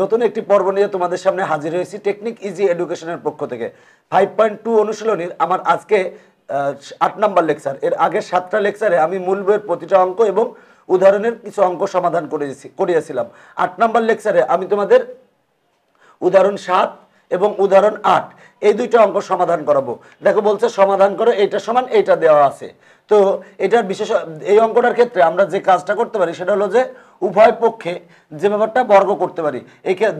নতুন একটি পর্ব নিয়ে তোমাদের সামনে হাজির হয়েছি টেকনিক ইজি এডুকেশনের পক্ষ থেকে ফাইভ পয়েন্ট টু অনুশীলনীর আমার আজকে আট নাম্বার লেকচার এর আগে সাতটা লেকচারে আমি মূল বইয়ের প্রতিটা অঙ্ক এবং উদাহরণের কিছু অঙ্ক সমাধান করেছি করিয়েছিলাম আট নাম্বার লেকচারে আমি তোমাদের উদাহরণ সাত এবং উদাহরণ আট এই দুইটা অঙ্ক সমাধান করাবো দেখো বলছে সমাধান করো এইটা সমান এইটা দেওয়া আছে তো এটার বিশেষ এই অঙ্কটার ক্ষেত্রে আমরা যে কাজটা করতে পারি সেটা হলো যে উভয় পক্ষে যে ব্যাপারটা বর্গ করতে পারি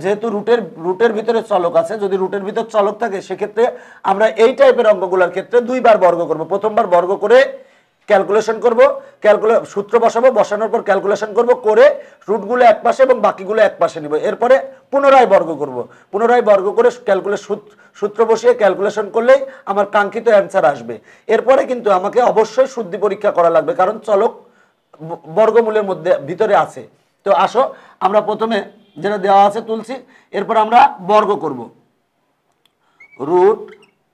যেহেতু রুটের রুটের ভিতরে চলক আছে যদি রুটের ভিতর চলক থাকে সেক্ষেত্রে আমরা এই টাইপের অঙ্কগুলোর ক্ষেত্রে দুইবার বর্গ করব প্রথমবার বর্গ করে ক্যালকুলেশন করব ক্যালকুলে সূত্র বসাবো বসানোর পর ক্যালকুলেশন করব করে রুটগুলো এক পাশে এবং বাকিগুলো এক পাশে নিব এরপরে পুনরায় বর্গ করব পুনরায় বর্গ করে ক্যালকুলে সূত্র বসিয়ে ক্যালকুলেশন করলেই আমার কাঙ্ক্ষিত অ্যান্সার আসবে এরপরে কিন্তু আমাকে অবশ্যই শুদ্ধি পরীক্ষা করা লাগবে কারণ চলক বর্গমূলের মধ্যে ভিতরে আছে তো আসো আমরা প্রথমে যেটা দেওয়া আছে তুলছি এরপর আমরা বর্গ করব root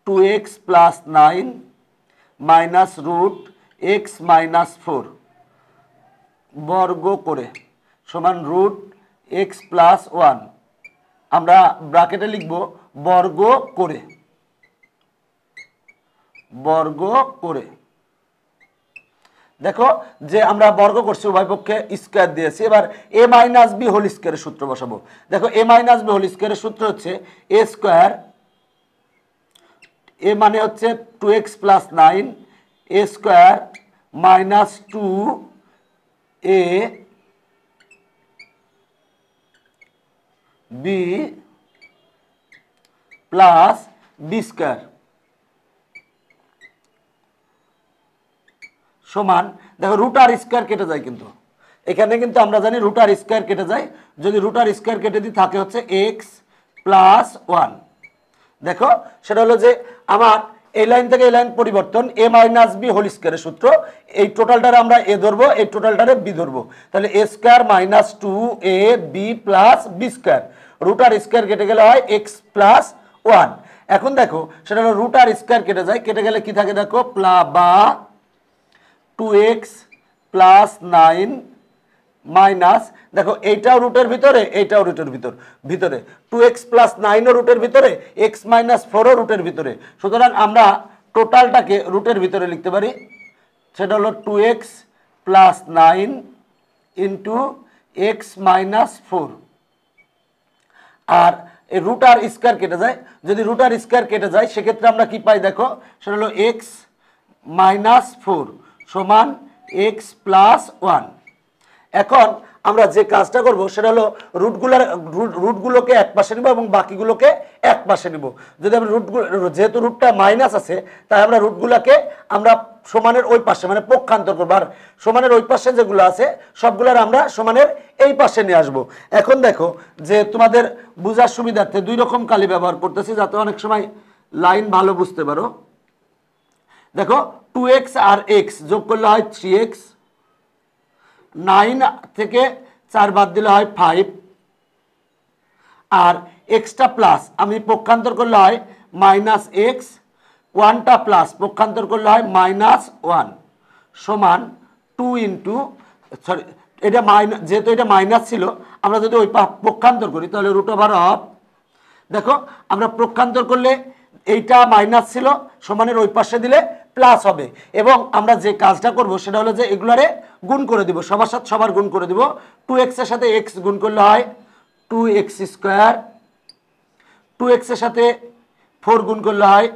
two x plus nine minus root x minus four বর্গ করে সমান রুট এক্স প্লাস ওয়ান আমরা ব্রাকেটে লিখব বর্গ করে বর্গ করে দেখো যে আমরা বর্গ করছি উভয় পক্ষে স্কোয়ার দিয়েছি এবার এ মাইনাস বি হোল স্কোয়ারের সূত্র বসাবো দেখো এ মাইনাস বি হোল স্কোয়ারের সূত্র হচ্ছে এ স্কোয়ার এ মানে হচ্ছে two x plus nine a square minus two a b plus b square সমান দেখো রুটার স্কোয়ার কেটে যায় কিন্তু এখানে কিন্তু আমরা জানি রুটার স্কোয়ার কেটে যায় যদি রুটার স্কোয়ার কেটে দিই থাকে হচ্ছে এক্স প্লাস ওয়ান দেখো সেটা হলো যে আমার এই লাইন থেকে এই লাইন পরিবর্তন এ মাইনাস বি হোল স্কোয়ারের সূত্র এই টোটালটারে আমরা এ ধরবো এই টোটালটারে বি ধরবো তাহলে a square minus two a b plus b square রুটার স্কোয়ার কেটে গেলে হয় এক্স প্লাস ওয়ান এখন দেখো সেটা হলো রুটার স্কোয়ার কেটে যায় কেটে গেলে কি থাকে দেখো প্লা বা two x plus nine minus দেখো এইটাও রুটের ভিতরে এইটাও রুটের ভিতর ভিতরে টু এক্স প্লাস নাইনও রুটের ভিতরে এক্স মাইনাস ফোরও রুটের ভিতরে সুতরাং আমরা টোটালটাকে রুটের ভিতরে লিখতে পারি সেটা হলো two x plus nine into x minus four আর এই রুট আর স্কোয়ার কেটে যায় যদি রুট আর স্কোয়ার কেটে যায় সেক্ষেত্রে আমরা কি পাই দেখো সেটা হলো এক্স মাইনাস ফোর সমান এক্স প্লাস ওয়ান এখন আমরা যে কাজটা করব সেটা হলো রুটগুলার রুটগুলোকে এক পাশে নেব এবং বাকিগুলোকে এক পাশে নেব যদি আমরা রুটগুলো যেহেতু রুটটা মাইনাস আছে তাই আমরা রুটগুলোকে আমরা সমানের ওই পাশে মানে পক্ষান্তর করবো আর সমানের ওই পাশে যেগুলো আছে সবগুলোর আমরা সমানের এই পাশে নিয়ে আসব এখন দেখো যে তোমাদের বোঝার সুবিধার্থে দুই রকম কালি ব্যবহার করতেছি যাতে অনেক সময় লাইন ভালো বুঝতে পারো দেখো টু এক্স আর এক্স যোগ করলে হয় থ্রি এক্স নাইন থেকে চার বাদ দিলে হয় ফাইভ আর এক্সটা প্লাস আমি পক্ষান্তর করলে হয় মাইনাস এক্স ওয়ানটা প্লাস পক্ষান্তর করলে হয় মাইনাস ওয়ান সমান টু ইন্টু সরি এটা মাইনাস যেহেতু এটা মাইনাস ছিল আমরা যদি ওই পক্ষান্তর করি তাহলে রুট ওভার অফ দেখো আমরা পক্ষান্তর করলে এইটা মাইনাস ছিল সমানের ওই পাশে দিলে প্লাস হবে এবং আমরা যে কাজটা করব সেটা হলো যে এগুলারে গুণ করে দিব সবার সাথে সবার গুণ করে দিব টু এক্সের সাথে এক্স গুণ করলে হয় টু এক্স স্কোয়ার টু এক্সের সাথে ফোর গুণ করলে হয়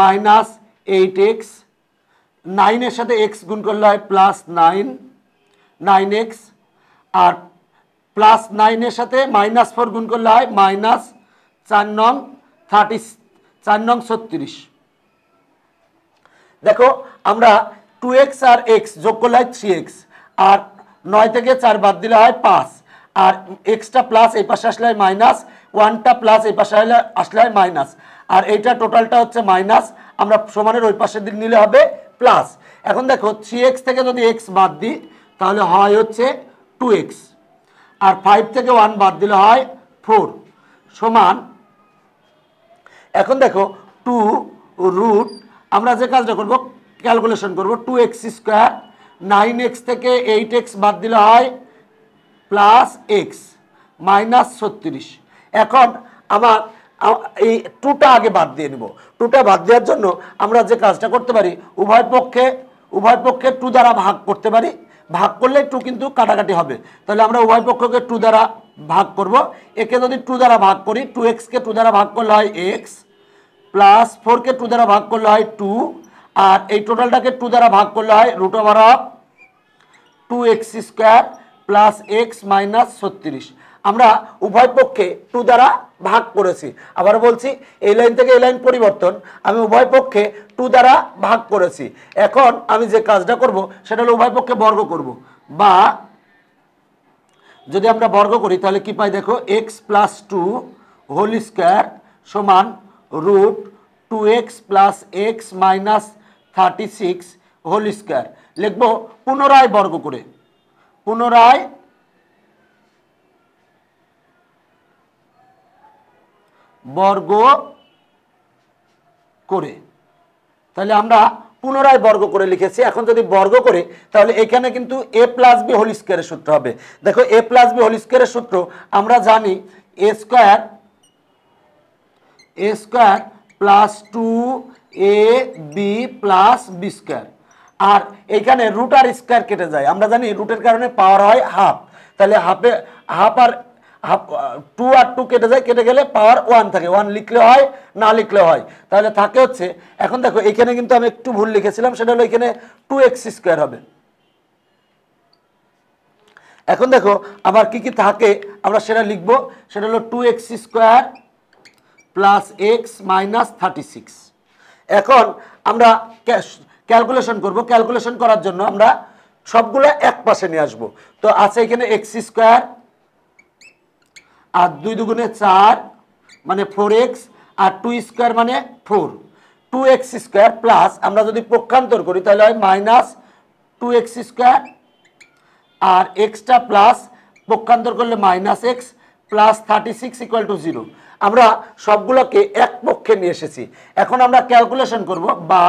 মাইনাস এইট এক্স নাইনের সাথে এক্স গুণ করলে হয় প্লাস নাইন নাইন এক্স আর প্লাস নাইনের সাথে মাইনাস ফোর গুণ করলে হয় মাইনাস চার নং থার্টি চার নং ছত্রিশ দেখো আমরা টু এক্স আর এক্স যোগ করলে হয় থ্রি এক্স আর নয় থেকে চার বাদ দিলে হয় পাঁচ আর এক্সটা প্লাস এই পাশে আসলে হয় মাইনাস ওয়ানটা প্লাস এই পাশে আসলে আসলে হয় মাইনাস আর এইটা টোটালটা হচ্ছে মাইনাস আমরা সমানের ওই পাশের দিক নিলে হবে প্লাস এখন দেখো থ্রি এক্স থেকে যদি এক্স বাদ দিই তাহলে হয় হচ্ছে টু এক্স আর ফাইভ থেকে ওয়ান বাদ দিলে হয় ফোর সমান এখন দেখো টু রুট আমরা যে কাজটা করবো ক্যালকুলেশন করবো two x square nine x থেকে এইট এক্স বাদ দিলে হয় প্লাস এক্স মাইনাস ছত্রিশ এখন আমার এই টুটা আগে বাদ দিয়ে নেব টুটা বাদ দেওয়ার জন্য আমরা যে কাজটা করতে পারি উভয় পক্ষে উভয় পক্ষে টু দ্বারা ভাগ করতে পারি ভাগ করলে টু কিন্তু কাটাকাটি হবে তাহলে আমরা উভয় পক্ষকে টু দ্বারা ভাগ করব একে যদি টু দ্বারা ভাগ করি টু এক্সকে টু দ্বারা ভাগ করলে হয় এক্স প্লাস ফোরকে টু দ্বারা ভাগ করলে হয় টু আর এই টোটালটাকে টু দ্বারা ভাগ করলে হয় root over of two x square plus x minus ছত্রিশ আমরা উভয় পক্ষে টু দ্বারা ভাগ করেছি আবার বলছি এই লাইন থেকে এই লাইন পরিবর্তন আমি উভয় পক্ষে টু দ্বারা ভাগ করেছি এখন আমি যে কাজটা করব সেটা হলো উভয় পক্ষে বর্গ করব বা যদি আমরা বর্গ করি তাহলে কি পাই দেখো x plus two whole square সমান root 2x plus x minus thirty six whole square লিখব পুনরায় বর্গ করে পুনরায় বর্গ করে তাহলে আমরা পুনরায় বর্গ করে লিখেছি এখন যদি বর্গ করে তাহলে এখানে কিন্তু এ প্লাস বি হোল স্কোয়ারের সূত্র হবে দেখো এ প্লাস বি হোল স্কোয়ারের সূত্র আমরা জানি a square a square plus two a b plus b square আর এইখানে রুট আর স্কোয়ার কেটে যায় আমরা জানি রুটের কারণে পাওয়ার হয় হাফ তাহলে হাফে হাফ আর হাফ টু আর টু কেটে যায় কেটে গেলে পাওয়ার ওয়ান থাকে ওয়ান লিখলে হয় না লিখলে হয় তাহলে থাকে হচ্ছে এখন দেখো এখানে কিন্তু আমি একটু ভুল লিখেছিলাম সেটা হলো এখানে টু এক্স স্কোয়ার হবে এখন দেখো আবার কি কি থাকে আমরা সেটা লিখবো সেটা হলো two x square plus x minus thirty six এখন আমরা ক্যালকুলেশন করব ক্যালকুলেশন করার জন্য আমরা সবগুলো এক পাশে নিয়ে আসবো তো আছে এখানে এক্স স্কোয়ার আর দুই দুগুণে চার মানে ফোর এক্স আর টু স্কোয়ার মানে four two x square plus আমরা যদি পক্ষান্তর করি তাহলে হয় মাইনাস টু এক্স স্কোয়ার আর এক্সটা প্লাস পক্ষান্তর করলে minus x plus thirty six equal to zero আমরা সবগুলোকে এক পক্ষে নিয়ে এসেছি এখন আমরা ক্যালকুলেশন করব বা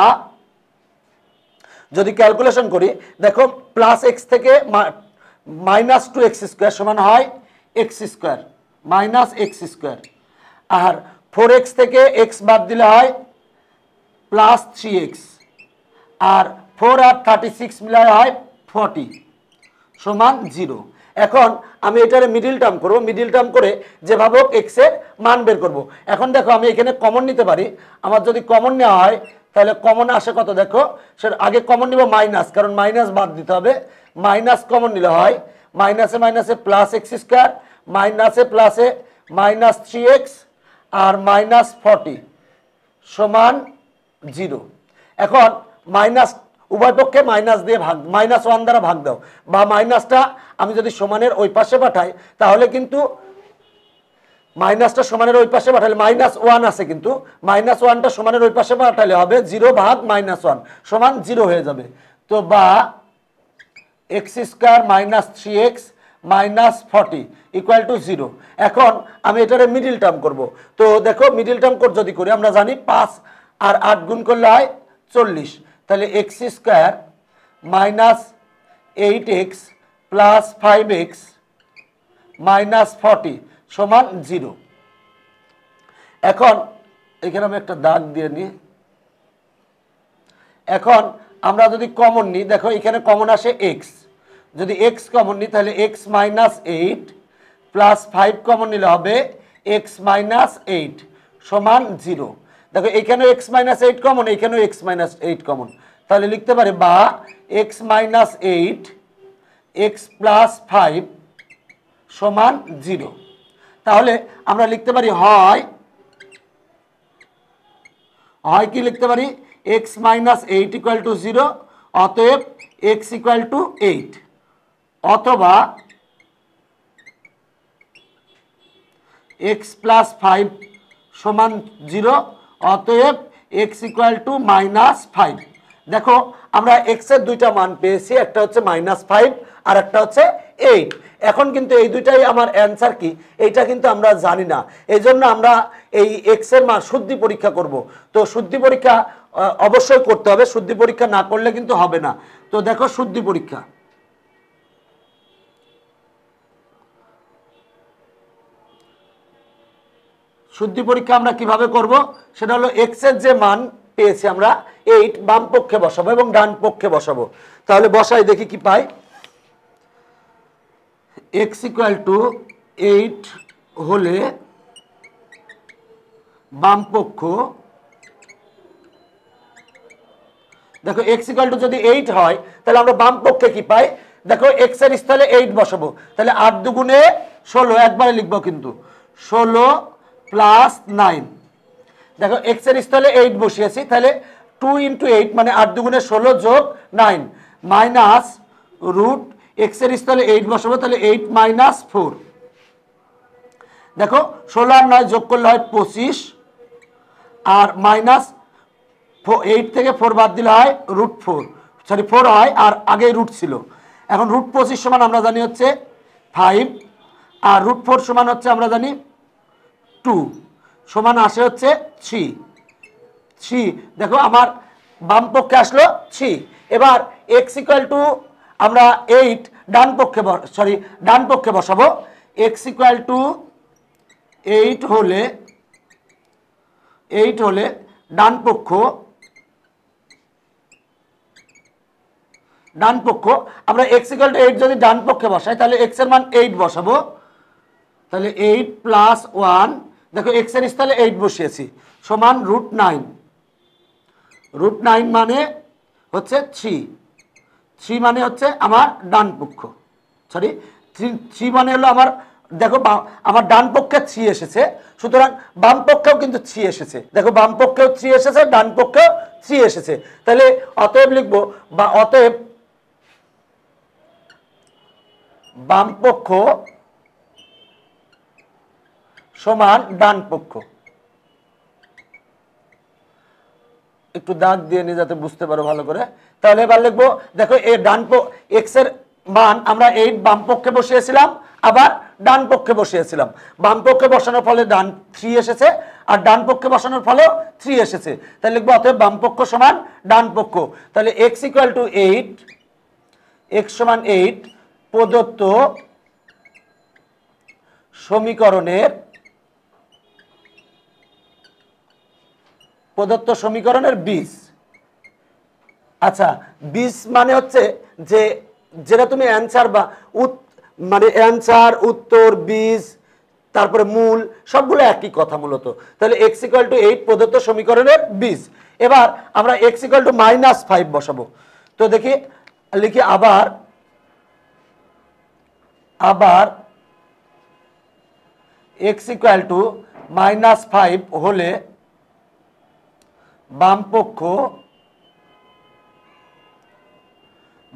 যদি ক্যালকুলেশন করি দেখো প্লাস এক্স থেকে মাইনাস টু এক্স স্কোয়ার সমান হয় x square minus x square আর ফোর এক্স থেকে এক্স বাদ দিলে হয় প্লাস থ্রি এক্স আর ফোর আর থার্টি সিক্স মিলায় হয় ফর্টি সমান জিরো এখন আমি এটারে মিডিল টার্ম করব মিডিল টার্ম করে যেভাবে হোক এর মান বের করব। এখন দেখো আমি এখানে কমন নিতে পারি আমার যদি কমন নেওয়া হয় তাহলে কমন আসে কত দেখো সেটা আগে কমন নিব মাইনাস কারণ মাইনাস বাদ দিতে হবে মাইনাস কমন নিলে হয় মাইনাসে মাইনাসে প্লাস এক্স স্কোয়ার মাইনাসে প্লাসে মাইনাস থ্রি এক্স আর মাইনাস ফর্টি সমান জিরো এখন মাইনাস উভয় পক্ষে মাইনাস দিয়ে ভাগ মাইনাস ওয়ান দ্বারা ভাগ দাও বা মাইনাসটা আমি যদি সমানের ওই পাশে পাঠাই তাহলে কিন্তু মাইনাসটা সমানের ওই পাশে পাঠালে মাইনাস ওয়ান আছে কিন্তু মাইনাস ওয়ানটা সমানের ওই পাশে পাঠালে হবে জিরো ভাগ মাইনাস ওয়ান সমান জিরো হয়ে যাবে তো বা x square minus three x minus forty equal to zero এখন আমি এটারে মিডিল টার্ম করব তো দেখো মিডিল টার্ম যদি করি আমরা জানি পাঁচ আর আট গুণ করলে হয় চল্লিশ তাহলে x square minus eight x plus five x minus forty সমান জিরো এখন এখানে আমি একটা দাগ দিয়ে নিই এখন আমরা যদি কমন নিই দেখো এখানে কমন আসে এক্স যদি এক্স কমন নিই তাহলে x minus eight plus five common নিলে হবে এক্স মাইনাস এইট সমান জিরো দেখো এখানেও এক্স মাইনাস এইট কমন এখানেও এক্স মাইনাস এইট কমন তাহলে লিখতে পারে বা x minus eight x plus five সমান জিরো তাহলে আমরা লিখতে পারি হয় হয় কি লিখতে পারি x minus eight equal to zero অতএব এক্স ইকুয়াল টু এইট অথবা এক্স প্লাস ফাইভ সমান জিরো অতএব x equal to minus five দেখো আমরা এক্স এর দুইটা মান পেয়েছি একটা হচ্ছে মাইনাস ফাইভ আর একটা হচ্ছে এইট এখন কিন্তু এই দুইটাই আমার অ্যান্সার কি এইটা কিন্তু আমরা জানি না এই আমরা এই এক্স এর মান শুদ্ধি পরীক্ষা করব তো শুদ্ধি পরীক্ষা অবশ্যই করতে হবে শুদ্ধি পরীক্ষা না করলে কিন্তু হবে না তো দেখো শুদ্ধি পরীক্ষা শুদ্ধি পরীক্ষা আমরা কিভাবে করব সেটা হলো এক্সের যে মান পেয়েছি আমরা এইট বাম পক্ষে বসাবো এবং ডান পক্ষে বসাবো তাহলে বসাই দেখি কি পাই এক্স ইকুয়াল টু এইট হলে বাম পক্ষ দেখো এক্স ইকুয়াল টু যদি এইট হয় তাহলে আমরা বাম পক্ষে কি পাই দেখো এক্স এর স্থলে এইট বসাবো তাহলে আট দুগুণে ষোলো একবারে লিখবো কিন্তু ষোলো প্লাস নাইন দেখো এক্স এর স্থলে এইট বসিয়েছি তাহলে টু ইন্টু এইট মানে আট দুগুণে ষোলো যোগ নাইন মাইনাস রুট এক্স এর স্থলে এইট বসাবো তাহলে এইট মাইনাস ফোর দেখো ষোলো আর নয় যোগ করলে হয় পঁচিশ আর মাইনাস এইট থেকে ফোর বাদ দিলে হয় রুট ফোর সরি ফোর হয় আর আগে রুট ছিল এখন রুট পঁচিশ সমান আমরা জানি হচ্ছে ফাইভ আর রুট ফোর সমান হচ্ছে আমরা জানি টু সমান আসে হচ্ছে থ্রি থ্রি দেখো আমার বাম পক্ষে আসলো থ্রি এবার এক্স ইকুয়াল টু আমরা এইট ডান পক্ষে সরি ডান পক্ষে বসাবো এক্স ইকুয়াল টু এইট হলে এইট হলে ডান পক্ষ ডান পক্ষ আমরা এক্স ইকুয়াল টু এইট যদি ডান পক্ষে বসাই তাহলে এক্সের মান এইট বসাবো তাহলে এইট প্লাস ওয়ান দেখো এক্স এর স্থলে এইট বসিয়েছি সমান রুট নাইন রুট নাইন মানে হচ্ছে থ্রি থ্রি মানে হচ্ছে আমার ডান পক্ষ সরি থ্রি থ্রি মানে হলো আমার দেখো আমার ডান পক্ষে থ্রি এসেছে সুতরাং বাম পক্ষেও কিন্তু থ্রি এসেছে দেখো বাম পক্ষেও থ্রি এসেছে ডান পক্ষেও থ্রি এসেছে তাহলে অতএব লিখবো বা অতএব বাম পক্ষ সমান ডান পক্ষ একটু দাগ দিয়ে নিয়ে যাতে বুঝতে পারো ভালো করে তাহলে এবার লিখবো দেখো এই ডান এক্স এর মান আমরা এই বাম পক্ষে বসিয়েছিলাম আবার ডান পক্ষে বসিয়েছিলাম বাম পক্ষে বসানোর ফলে ডান থ্রি এসেছে আর ডান পক্ষে বসানোর ফলে থ্রি এসেছে তাহলে লিখবো অতএব বাম পক্ষ সমান ডান পক্ষ তাহলে x equal to eight x সমান এইট প্রদত্ত সমীকরণের প্রদত্ত সমীকরণের বীজ আচ্ছা বীজ মানে হচ্ছে যে যেটা তুমি অ্যান্সার বা মানে অ্যান্সার উত্তর বীজ তারপরে মূল সবগুলো একই কথা মূলত তাহলে এক্স ইকাল টু এইট প্রদত্ত সমীকরণের বীজ এবার আমরা x equal to minus five বসাবো তো দেখি লিখি আবার আবার x equal to minus five হলে বামপক্ষ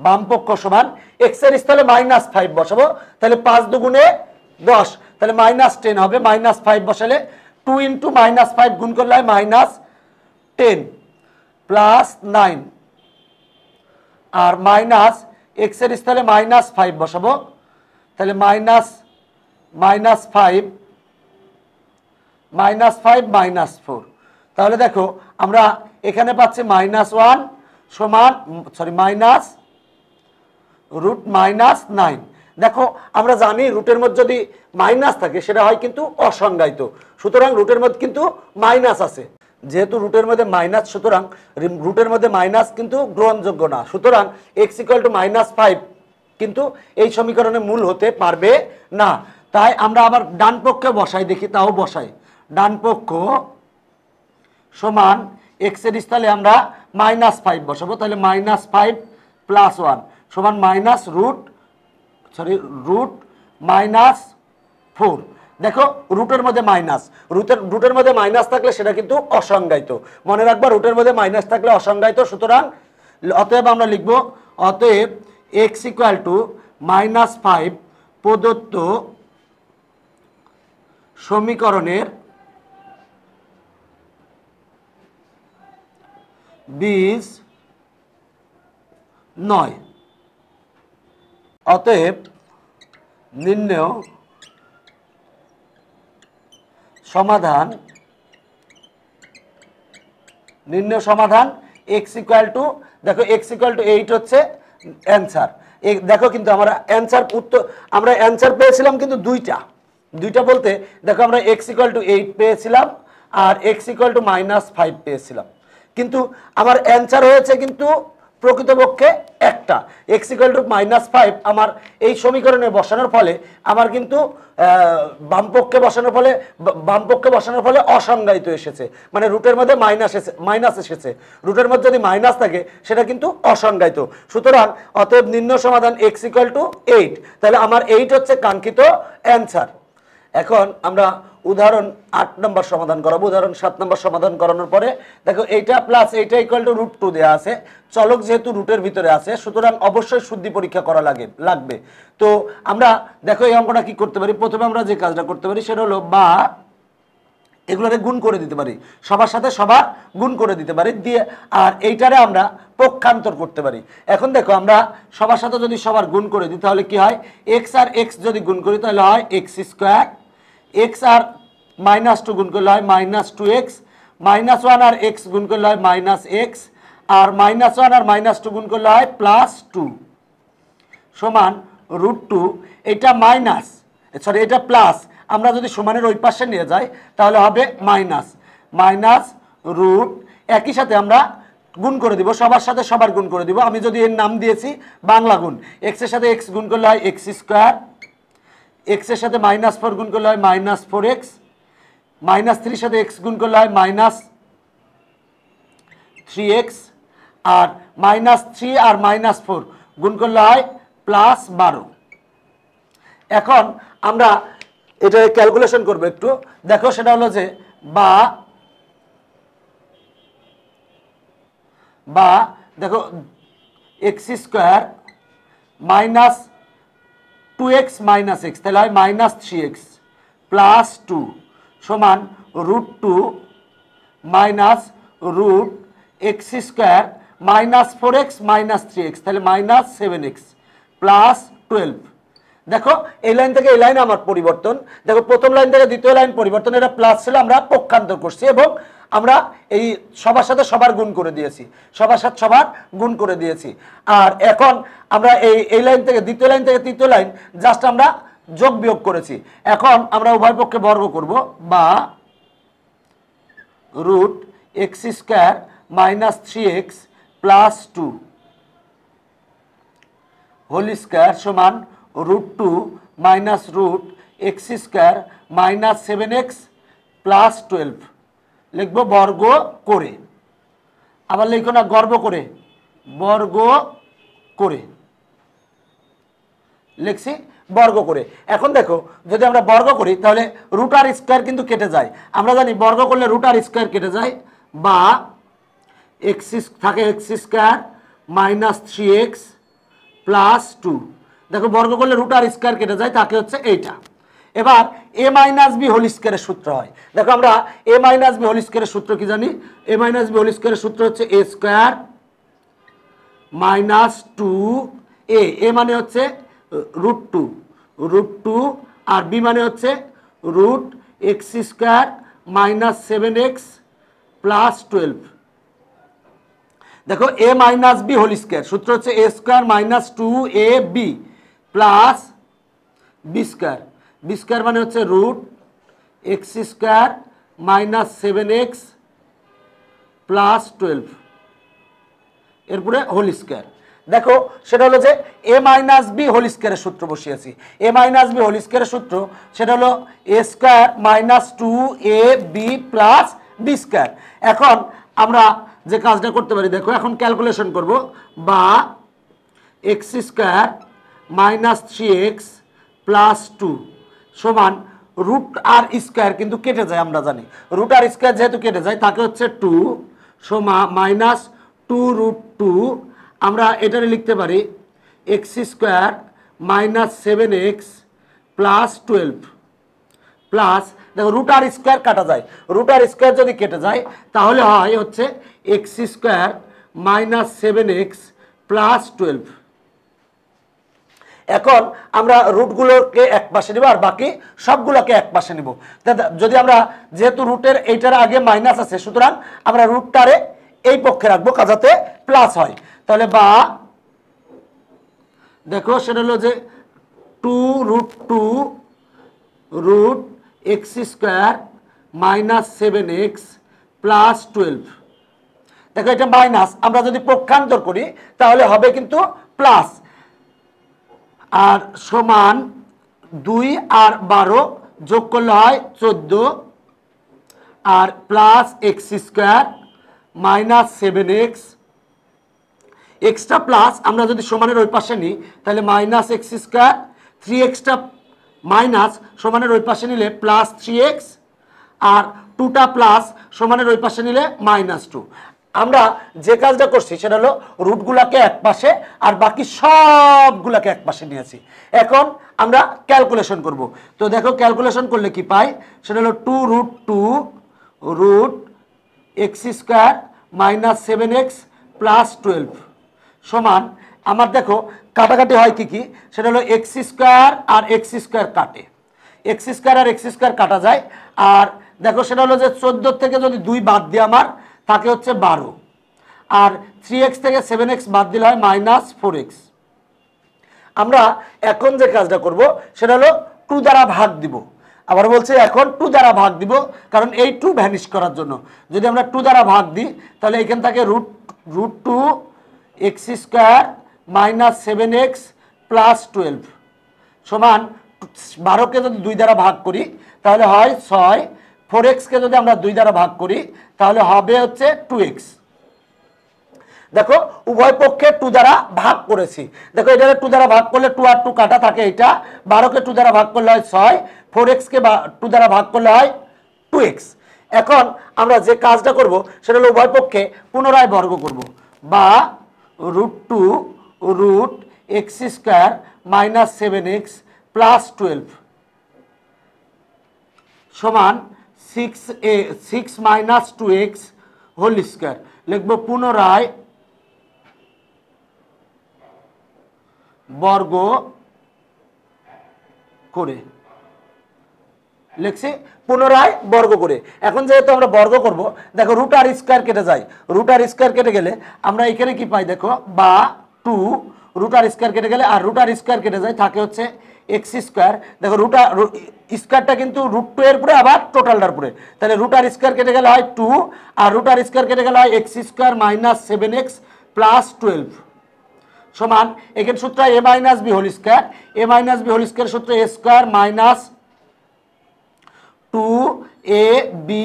বামপক্ষ সমান এক্স এর স্থলে মাইনাস ফাইভ বসাবো তাহলে পাঁচ দুগুণে দশ তাহলে মাইনাস টেন হবে মাইনাস ফাইভ বসালে টু ইন্টু মাইনাস ফাইভ গুণ করলে হয় মাইনাস টেন প্লাস নাইন আর মাইনাস এক্স এর স্থলে মাইনাস ফাইভ বসাবো তাহলে minus minus five minus five minus four তাহলে দেখো আমরা এখানে পাচ্ছি মাইনাস ওয়ান সমান sorry minus root minus nine দেখো আমরা জানি রুটের মধ্যে যদি মাইনাস থাকে সেটা হয় কিন্তু অসংজ্ঞায়িত সুতরাং রুটের মধ্যে কিন্তু মাইনাস আছে যেহেতু রুটের মধ্যে মাইনাস সুতরাং রুটের মধ্যে মাইনাস কিন্তু গ্রহণযোগ্য না সুতরাং x equal to minus five কিন্তু এই সমীকরণে মূল হতে পারবে না তাই আমরা আবার ডান পক্ষে বসাই দেখি তাও বসাই ডান পক্ষ সমান এক্সের স্থলে আমরা মাইনাস ফাইভ বসাবো তাহলে মাইনাস ফাইভ প্লাস ওয়ান সমান minus root sorry root minus four দেখো রুটের মধ্যে মাইনাস রুটের রুটের মধ্যে মাইনাস থাকলে সেটা কিন্তু অসংজ্ঞায়িত মনে রাখবো রুটের মধ্যে মাইনাস থাকলে অসংজ্ঞায়িত সুতরাং অতএব আমরা লিখব অতএব x equal to minus five প্রদত্ত সমীকরণের বিশ নয় অতএব নিম্ন সমাধান নিম্ন সমাধান এক্স ইকুয়াল টু দেখো এক্স ইকুয়াল টু এইট হচ্ছে অ্যান্সার দেখো কিন্তু আমরা অ্যান্সার উত্তর আমরা অ্যান্সার পেয়েছিলাম কিন্তু দুইটা দুইটা বলতে দেখো আমরা এক্স ইকুয়াল টু এইট পেয়েছিলাম আর x equal to minus five পেয়েছিলাম কিন্তু আমার অ্যান্সার হয়েছে কিন্তু প্রকৃতপক্ষে একটা এক্স টু মাইনাস ফাইভ আমার এই সমীকরণে বসানোর ফলে আমার কিন্তু বামপক্ষে বসানোর ফলে বামপক্ষে বসানোর ফলে অসংজ্ঞায়িত এসেছে মানে রুটের মধ্যে মাইনাস এসে মাইনাস এসেছে রুটের মধ্যে যদি মাইনাস থাকে সেটা কিন্তু অসংজ্ঞায়িত সুতরাং অতএব নিম্ন সমাধান এক্স টু এইট তাহলে আমার এইট হচ্ছে কাঙ্ক্ষিত অ্যান্সার এখন আমরা উদাহরণ আট নম্বর সমাধান করাবো উদাহরণ সাত নম্বর সমাধান করানোর পরে দেখো এইটা প্লাস এইটা ইকুয়াল টু রুট টু দেওয়া আছে চলক যেহেতু রুটের ভিতরে আছে সুতরাং অবশ্যই শুদ্ধি পরীক্ষা করা লাগে লাগবে তো আমরা দেখো এই অঙ্কটা কি করতে পারি প্রথমে আমরা যে কাজটা করতে পারি সেটা হলো বা এগুলোকে গুণ করে দিতে পারি সবার সাথে সবার গুণ করে দিতে পারি দিয়ে আর এইটারে আমরা পক্ষান্তর করতে পারি এখন দেখো আমরা সবার সাথে যদি সবার গুণ করে দিই তাহলে কি হয় এক্স আর এক্স যদি গুণ করি তাহলে হয় এক্স স্কোয়ার এক্স আর মাইনাস টু গুণ করলে হয় minus two x minus one আর এক্স গুণ করলে হয় মাইনাস এক্স আর মাইনাস ওয়ান আর মাইনাস টু গুণ করলে হয় প্লাস টু সমান রুট টু এটা মাইনাস সরি এটা প্লাস আমরা যদি সমানের ওই পাশে নিয়ে যাই তাহলে হবে মাইনাস মাইনাস রুট একই সাথে আমরা গুণ করে দিব সবার সাথে সবার গুণ করে দিব আমি যদি এর নাম দিয়েছি বাংলা গুণ এক্সের সাথে এক্স গুণ করলে হয় এক্স স্কোয়ার এক্সের সাথে মাইনাস ফোর গুণ করলে হয় মাইনাস ফোর এক্স মাইনাস থ্রির সাথে এক্স গুণ করলে হয় মাইনাস থ্রি এক্স আর মাইনাস থ্রি আর মাইনাস ফোর গুণ করলে হয় প্লাস বারো এখন আমরা এটা ক্যালকুলেশন করবো একটু দেখো সেটা হলো যে বা বা দেখো x square minus two x minus x তাহলে হয় minus three x plus two সমান root two minus root x square minus four x minus three x তাহলে minus seven x plus twelve দেখো এই লাইন থেকে এই লাইন আমার পরিবর্তন দেখো প্রথম লাইন থেকে দ্বিতীয় লাইন পরিবর্তন এটা প্লাস ছিল আমরা পক্ষান্তর করছি এবং আমরা এই সবার সাথে সবার গুণ করে দিয়েছি সবার সাথে সবার গুণ করে দিয়েছি আর এখন আমরা এই এই লাইন থেকে দ্বিতীয় লাইন থেকে তৃতীয় লাইন জাস্ট আমরা যোগ বিয়োগ করেছি এখন আমরা উভয় পক্ষে বর্গ করব বা root x square minus three x plus two whole square সমান root two minus root x square minus seven x plus twelve লিখবো বর্গ করে আবার লিখো না গর্ব করে বর্গ করে লিখছি বর্গ করে এখন দেখো যদি আমরা বর্গ করি তাহলে রুটার স্কোয়ার কিন্তু কেটে যায় আমরা জানি বর্গ করলে রুটার স্কোয়ার কেটে যায় বা এক্স থাকে x square minus three x plus two দেখো বর্গ করলে রুটার স্কোয়ার কেটে যায় তাকে হচ্ছে এইটা এবার এ মাইনাস বি হোল স্কোয়ারের সূত্র হয় দেখো আমরা এ মাইনাস বি হোল স্কোয়ারের সূত্র কি জানি এ মাইনাস বি হোল স্কোয়ারের সূত্র হচ্ছে a square minus two a a মানে হচ্ছে রুট টু রুট টু আর বি মানে হচ্ছে root x square minus seven x plus twelve দেখো a minus b whole square সূত্র হচ্ছে a square minus two a b plus b square b square মানে হচ্ছে root x square minus seven x plus twelve এরপরে whole square দেখো সেটা হলো যে এ মাইনাস বি হোল স্কোয়ারের সূত্র বসিয়েছি এ মাইনাস বি হোল স্কোয়ারের সূত্র সেটা হলো a square minus two a b plus b square এখন আমরা যে কাজটা করতে পারি দেখো এখন ক্যালকুলেশন করব বা x square minus three x plus two সমান রুট আর স্কোয়ার কিন্তু কেটে যায় আমরা জানি রুট আর স্কোয়ার যেহেতু কেটে যায় তাকে হচ্ছে টু সমা মাইনাস টু রুট টু আমরা এটারে লিখতে পারি x square minus seven x plus twelve plus দেখো রুট আর স্কোয়ার কাটা যায় রুট আর স্কোয়ার যদি কেটে যায় তাহলে হয় হচ্ছে x square minus seven x plus twelve এখন আমরা রুটগুলোকে এক পাশে নিব আর বাকি সবগুলোকে এক পাশে নিব যদি আমরা যেহেতু রুটের এইটার আগে মাইনাস আছে সুতরাং আমরা রুটটারে এই পক্ষে রাখবো কাজাতে প্লাস হয় তাহলে বা দেখো সেটা হলো যে two root two root x square minus seven x plus twelve দেখো এটা মাইনাস আমরা যদি পক্ষান্তর করি তাহলে হবে কিন্তু প্লাস আর সমান দুই আর বারো যোগ করলে হয় চোদ্দো আর plus x square minus seven x extra plus আমরা যদি সমানের ওই পাশে নিই তাহলে মাইনাস এক্স স্কোয়ার থ্রি এক্সটা মাইনাস সমানের ওই পাশে নিলে প্লাস থ্রি এক্স আর টুটা প্লাস সমানের ওই পাশে নিলে মাইনাস টু আমরা যে কাজটা করছি সেটা হলো রুটগুলাকে এক পাশে আর বাকি সবগুলাকে এক পাশে নিয়েছি এখন আমরা ক্যালকুলেশন করব তো দেখো ক্যালকুলেশন করলে কি পাই সেটা হলো two root two root x square minus seven x plus twelve সমান আমার দেখো কাটাকাটি হয় কি কি সেটা হলো এক্স স্কোয়ার আর এক্স স্কোয়ার কাটে এক্স স্কোয়ার আর এক্স স্কোয়ার কাটা যায় আর দেখো সেটা হলো যে চোদ্দোর থেকে যদি দুই বাদ দিয়ে আমার থাকে হচ্ছে বারো আর থ্রি এক্স থেকে সেভেন এক্স বাদ দিলে হয় মাইনাস ফোর এক্স আমরা এখন যে কাজটা করব সেটা হলো টু দ্বারা ভাগ দিব আবার বলছে এখন টু দ্বারা ভাগ দিব কারণ এই টু ভ্যানিশ করার জন্য যদি আমরা টু দ্বারা ভাগ দিই তাহলে এখান থেকে root root two x square minus seven x plus twelve সমান বারোকে যদি দুই দ্বারা ভাগ করি তাহলে হয় ছয় ফোর এক্সকে যদি আমরা দুই দ্বারা ভাগ করি তাহলে হবে হচ্ছে টু এক্স দেখো উভয় পক্ষে টু দ্বারা ভাগ করেছি দেখো এটাকে টু দ্বারা ভাগ করলে টু আর টু কাটা থাকে এটা বারোকে টু দ্বারা ভাগ করলে হয় ছয় ফোর এক্সকে টু দ্বারা ভাগ করলে হয় টু এক্স এখন আমরা যে কাজটা করব সেটা হলো উভয় পক্ষে পুনরায় বর্গ করব বা root two root x square minus seven x plus twelve সমান six a six minus two x whole square লিখব পুনরায় বর্গ করে লিখছি পুনরায় বর্গ করে এখন যেহেতু আমরা বর্গ করব দেখো রুট আর স্কোয়ার কেটে যায় রুট আর স্কোয়ার কেটে গেলে আমরা এখানে কি পাই দেখো বা টু রুট আর স্কোয়ার কেটে গেলে আর রুট আর স্কোয়ার কেটে যায় থাকে হচ্ছে এক্স স্কোয়ার দেখো রুটা স্কোয়ারটা কিন্তু রুট টু এর পরে আবার টোটালটার পরে তাহলে রুটার স্কোয়ার কেটে গেলে হয় টু আর রুটার স্কোয়ার কেটে গেলে হয় x square minus seven x plus twelve সমান এখানে সূত্র a minus b whole square a minus b whole square সূত্র a square minus two a b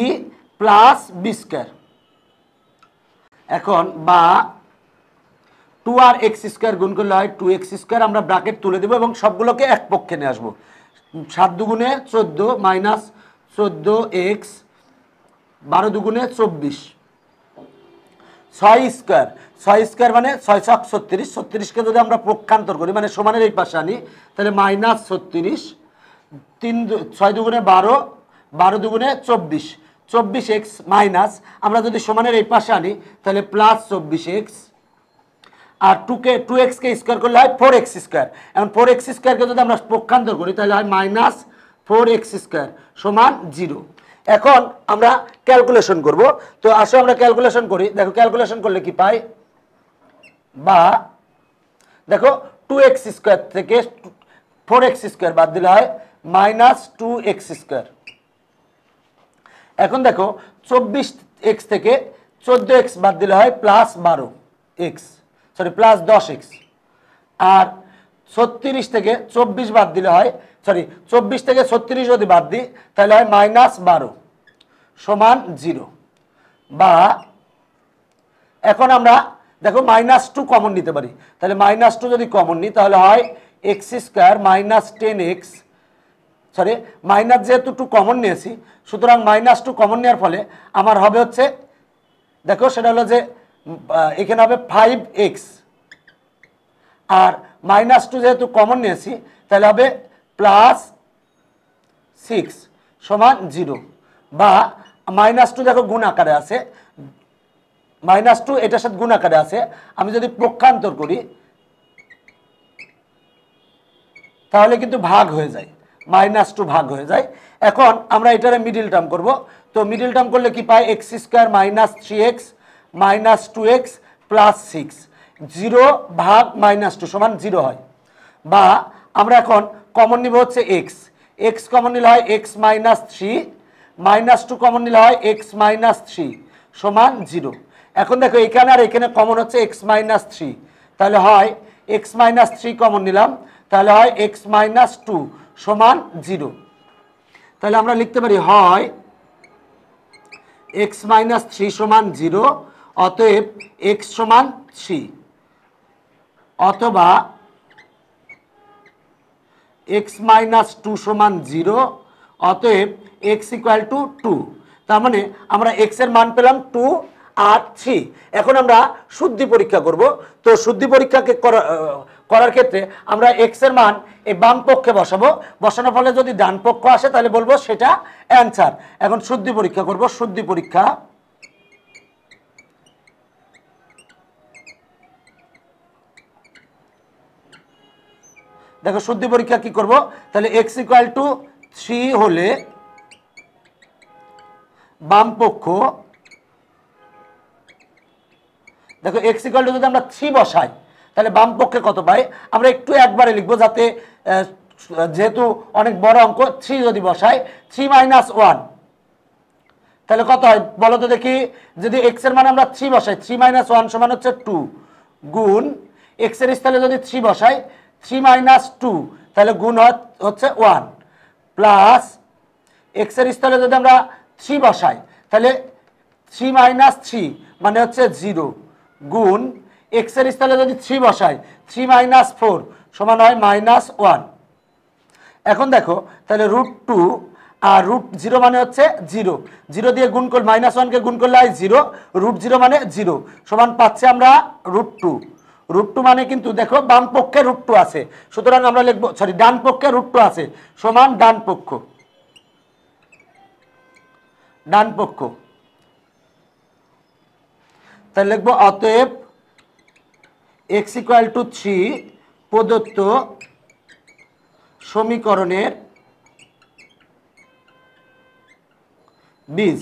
plus b square এখন বা টু আর এক্স স্কোয়ার গুণ করলে হয় টু এক্স স্কোয়ার আমরা ব্রাকেট তুলে দেবো এবং সবগুলোকে এক পক্ষে নিয়ে আসবো সাত দুগুণে চোদ্দো মাইনাস চোদ্দো এক্স বারো দুগুণে চব্বিশ ছয় স্কোয়ার ছয় স্কোয়ার মানে ছয় ছক ছত্রিশ ছত্রিশকে যদি আমরা পক্ষান্তর করি মানে সমানের এই পাশে আনি তাহলে মাইনাস ছত্রিশ তিন ছয় দুগুণে বারো বারো দুগুণে চব্বিশ চব্বিশ এক্স মাইনাস আমরা যদি সমানের এই পাশে আনি তাহলে প্লাস চব্বিশ এক্স আর টুকে টু এক্সকে স্কোয়ার করলে হয় ফোর এক্স স্কোয়ার এখন ফোর এক্স স্কোয়ারকে যদি আমরা পক্ষান্তর করি তাহলে হয় মাইনাস ফোর এক্স স্কোয়ার সমান জিরো এখন আমরা ক্যালকুলেশন করব তো আসো আমরা ক্যালকুলেশন করি দেখো ক্যালকুলেশন করলে কি পাই বা দেখো টু এক্স স্কোয়ার থেকে ফোর এক্স স্কোয়ার বাদ দিলে হয় মাইনাস টু এক্স স্কোয়ার এখন দেখো চব্বিশ এক্স থেকে চোদ্দো এক্স বাদ দিলে হয় প্লাস বারো এক্স সরি প্লাস দশ এক্স আর ছত্রিশ থেকে চব্বিশ বাদ দিলে হয় সরি চব্বিশ থেকে ছত্রিশ যদি বাদ দিই তাহলে হয় মাইনাস বারো সমান জিরো বা এখন আমরা দেখো মাইনাস টু কমন নিতে পারি তাহলে মাইনাস টু যদি কমন নিই তাহলে হয় x square minus ten x sorry minus যেহেতু টু কমন নিয়েছি সুতরাং মাইনাস টু কমন নেওয়ার ফলে আমার হবে হচ্ছে দেখো সেটা হলো যে এখানে হবে ফাইভ এক্স আর মাইনাস টু যেহেতু কমন নিয়েছি তাহলে হবে প্লাস সিক্স সমান জিরো বা মাইনাস টু দেখো গুণ আকারে আছে মাইনাস টু এটার সাথে গুণ আকারে আছে আমি যদি প্রক্ষান্তর করি তাহলে কিন্তু ভাগ হয়ে যায় মাইনাস টু ভাগ হয়ে যায় এখন আমরা এটারে মিডিল টার্ম করব তো মিডিল টার্ম করলে কি পাই x square minus three x minus two x plus six zero ভাগ মাইনাস টু সমান জিরো হয় বা আমরা এখন কমন নিব হচ্ছে এক্স এক্স কমন নিলে হয় x minus three minus two common নিলে হয় এক্স মাইনাস থ্রি সমান জিরো এখন দেখো এখানে আর এখানে কমন হচ্ছে এক্স মাইনাস থ্রি তাহলে হয় এক্স মাইনাস থ্রি কমন নিলাম তাহলে হয় এক্স মাইনাস টু সমান জিরো তাহলে আমরা লিখতে পারি হয় এক্স মাইনাস থ্রি সমান জিরো অতএব এক্স সমান থ্রি অথবা এক্স মাইনাস টু সমান জিরো অতএব এক্স ইকুয়াল টু টু তার মানে আমরা এক্সের মান পেলাম টু আর থ্রি এখন আমরা শুদ্ধি পরীক্ষা করব তো শুদ্ধি পরীক্ষাকে করার ক্ষেত্রে আমরা এক্সের মান এই বাম পক্ষে বসাবো বসানোর ফলে যদি ডান পক্ষ আসে তাহলে বলবো সেটা অ্যান্সার এখন শুদ্ধি পরীক্ষা করব শুদ্ধি পরীক্ষা দেখো শুদ্ধি পরীক্ষা কি করব তাহলে এক্স ইকুয়াল টু থ্রি হলে বাম পক্ষ দেখো এক্স ইকুয়াল টু যদি আমরা থ্রি বসাই তাহলে বাম পক্ষে কত পাই আমরা একটু একবারে লিখবো যাতে যেহেতু অনেক বড় অঙ্ক থ্রি যদি বসাই থ্রি মাইনাস ওয়ান তাহলে কত হয় বলতো দেখি যদি এক্স এর মানে আমরা থ্রি বসাই থ্রি মাইনাস ওয়ান সমান হচ্ছে টু গুণ এক্স এর স্থলে যদি থ্রি বসাই থ্রি মাইনাস টু তাহলে গুণ হচ্ছে ওয়ান প্লাস এক্সের স্থলে যদি আমরা থ্রি বসাই তাহলে থ্রি মাইনাস থ্রি মানে হচ্ছে জিরো গুণ এক্সের স্থলে যদি থ্রি বসাই থ্রি মাইনাস ফোর সমান হয় মাইনাস ওয়ান এখন দেখো তাহলে রুট টু আর রুট জিরো মানে হচ্ছে জিরো জিরো দিয়ে গুণ করলে মাইনাস ওয়ানকে গুণ করলে হয় জিরো রুট জিরো মানে জিরো সমান পাচ্ছে আমরা রুট টু রুট টু মানে কিন্তু দেখো বাম পক্ষে রুট টু আছে সুতরাং আমরা লিখব সরি ডান পক্ষে রুট টু আছে সমান ডান পক্ষ ডান পক্ষ তাহলে লিখবো অতএব এক্স ইকুয়াল টু থ্রি প্রদত্ত সমীকরণের বীজ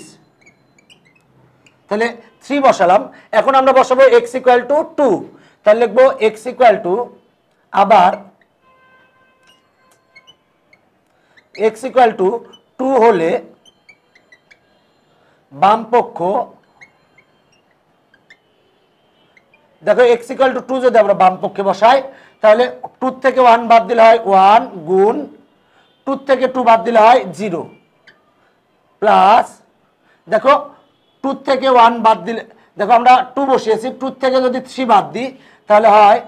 তাহলে থ্রি বসালাম এখন আমরা বসাবো এক্স ইকুয়াল টু টু তাহলে লিখবো এক্স ইকুয়াল টু আবার এক্স ইকুয়াল টু টু হলে বাম পক্ষ দেখো এক্স ইকুয়াল টু টু যদি আমরা বাম পক্ষে বসাই তাহলে টু থেকে ওয়ান বাদ দিলে হয় ওয়ান গুণ টুর থেকে টু বাদ দিলে হয় জিরো প্লাস দেখো টুর থেকে ওয়ান বাদ দিলে দেখো আমরা টু বসিয়েছি টুর থেকে যদি থ্রি বাদ দিই তাহলে হয়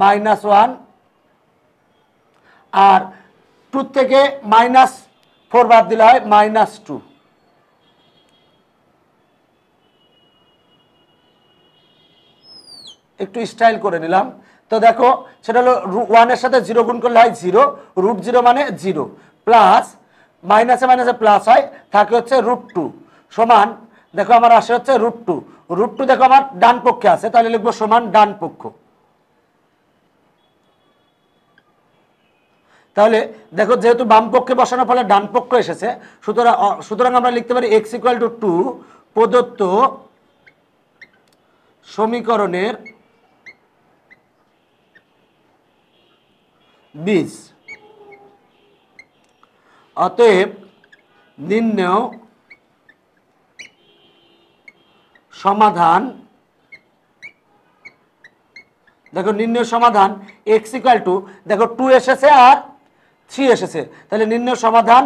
মাইনাস ওয়ান আর টু থেকে মাইনাস ফোর বাদ দিলে হয় মাইনাস টু একটু স্টাইল করে নিলাম তো দেখো সেটা হলো ওয়ানের সাথে জিরো গুণ করলে হয় জিরো রুট জিরো মানে জিরো প্লাস মাইনাসে মাইনাসে প্লাস হয় থাকে হচ্ছে রুট টু সমান দেখো আমার আসে হচ্ছে রুট টু রুট টু দেখো আমার ডান পক্ষে আছে তাহলে লিখবো সমান ডান পক্ষ তাহলে দেখো যেহেতু বাম পক্ষে বসানোর ফলে ডান পক্ষ এসেছে সুতরাং সুতরাং আমরা লিখতে পারি এক্স ইকুয়াল টু টু প্রদত্ত সমীকরণের বীজ অতএব নিম্নেও সমাধান দেখো নির্ণয় সমাধান এক্স ইকাল টু দেখো টু এসেছে আর থ্রি এসেছে তাহলে নির্ণয় সমাধান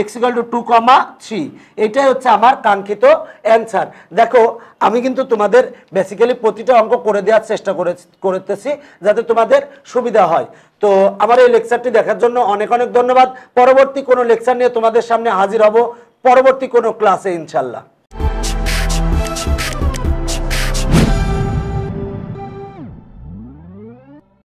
এক্স ইকাল টু টু কমা থ্রি এইটাই হচ্ছে আমার কাঙ্ক্ষিত অ্যান্সার দেখো আমি কিন্তু তোমাদের বেসিক্যালি প্রতিটা অঙ্ক করে দেওয়ার চেষ্টা করে করতেছি যাতে তোমাদের সুবিধা হয় তো আমার এই লেকচারটি দেখার জন্য অনেক অনেক ধন্যবাদ পরবর্তী কোনো লেকচার নিয়ে তোমাদের সামনে হাজির হব পরবর্তী কোনো ক্লাসে ইনশাল্লাহ